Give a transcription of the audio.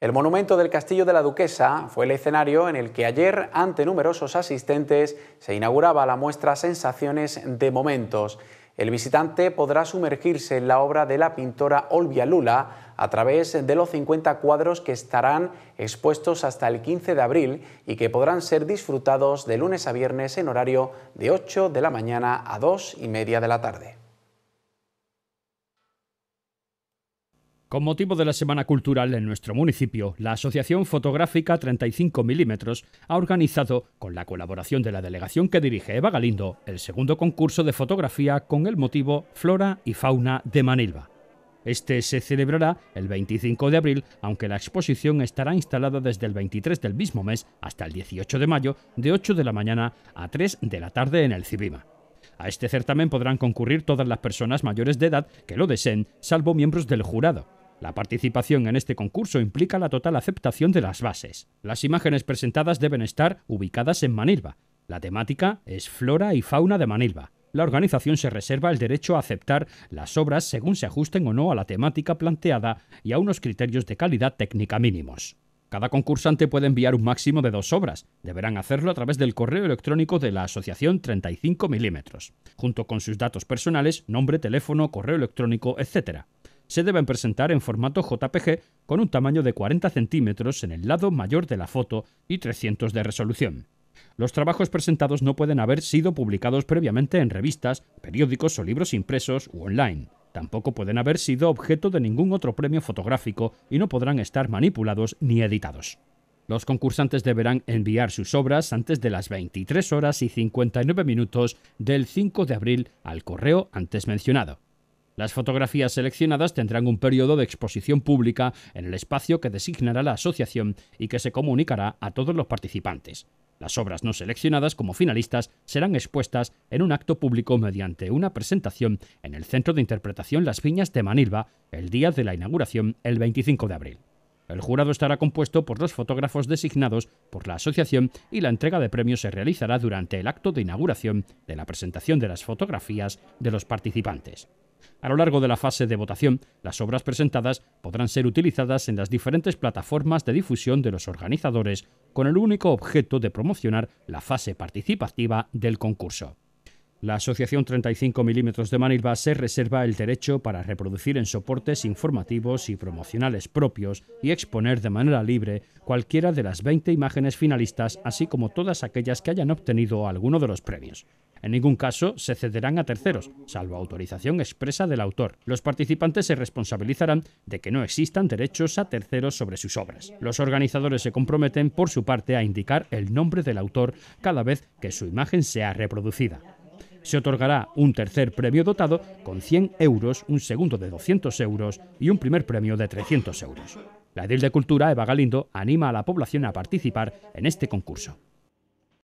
El monumento del Castillo de la Duquesa fue el escenario en el que ayer, ante numerosos asistentes, se inauguraba la muestra Sensaciones de Momentos. El visitante podrá sumergirse en la obra de la pintora Olvia Lula a través de los 50 cuadros que estarán expuestos hasta el 15 de abril y que podrán ser disfrutados de lunes a viernes en horario de 8 de la mañana a 2 y media de la tarde. Con motivo de la Semana Cultural en nuestro municipio, la Asociación Fotográfica 35 mm ha organizado, con la colaboración de la delegación que dirige Eva Galindo, el segundo concurso de fotografía con el motivo Flora y Fauna de Manilva. Este se celebrará el 25 de abril, aunque la exposición estará instalada desde el 23 del mismo mes hasta el 18 de mayo, de 8 de la mañana a 3 de la tarde en el Cibima. A este certamen podrán concurrir todas las personas mayores de edad que lo deseen, salvo miembros del jurado la participación en este concurso implica la total aceptación de las bases. Las imágenes presentadas deben estar ubicadas en Manilva. La temática es flora y fauna de Manilva. La organización se reserva el derecho a aceptar las obras según se ajusten o no a la temática planteada y a unos criterios de calidad técnica mínimos. Cada concursante puede enviar un máximo de dos obras. Deberán hacerlo a través del correo electrónico de la asociación 35 milímetros, junto con sus datos personales, nombre, teléfono, correo electrónico, etcétera se deben presentar en formato JPG con un tamaño de 40 centímetros en el lado mayor de la foto y 300 de resolución. Los trabajos presentados no pueden haber sido publicados previamente en revistas, periódicos o libros impresos u online. Tampoco pueden haber sido objeto de ningún otro premio fotográfico y no podrán estar manipulados ni editados. Los concursantes deberán enviar sus obras antes de las 23 horas y 59 minutos del 5 de abril al correo antes mencionado. Las fotografías seleccionadas tendrán un periodo de exposición pública en el espacio que designará la asociación y que se comunicará a todos los participantes. Las obras no seleccionadas como finalistas serán expuestas en un acto público mediante una presentación en el Centro de Interpretación Las Viñas de Manilva el día de la inauguración, el 25 de abril. El jurado estará compuesto por los fotógrafos designados por la asociación y la entrega de premios se realizará durante el acto de inauguración de la presentación de las fotografías de los participantes. A lo largo de la fase de votación, las obras presentadas podrán ser utilizadas en las diferentes plataformas de difusión de los organizadores con el único objeto de promocionar la fase participativa del concurso. La Asociación 35 mm de Manilva se reserva el derecho para reproducir en soportes informativos y promocionales propios y exponer de manera libre cualquiera de las 20 imágenes finalistas, así como todas aquellas que hayan obtenido alguno de los premios. En ningún caso se cederán a terceros, salvo autorización expresa del autor. Los participantes se responsabilizarán de que no existan derechos a terceros sobre sus obras. Los organizadores se comprometen, por su parte, a indicar el nombre del autor cada vez que su imagen sea reproducida. Se otorgará un tercer premio dotado con 100 euros, un segundo de 200 euros y un primer premio de 300 euros. La edil de Cultura, Eva Galindo, anima a la población a participar en este concurso.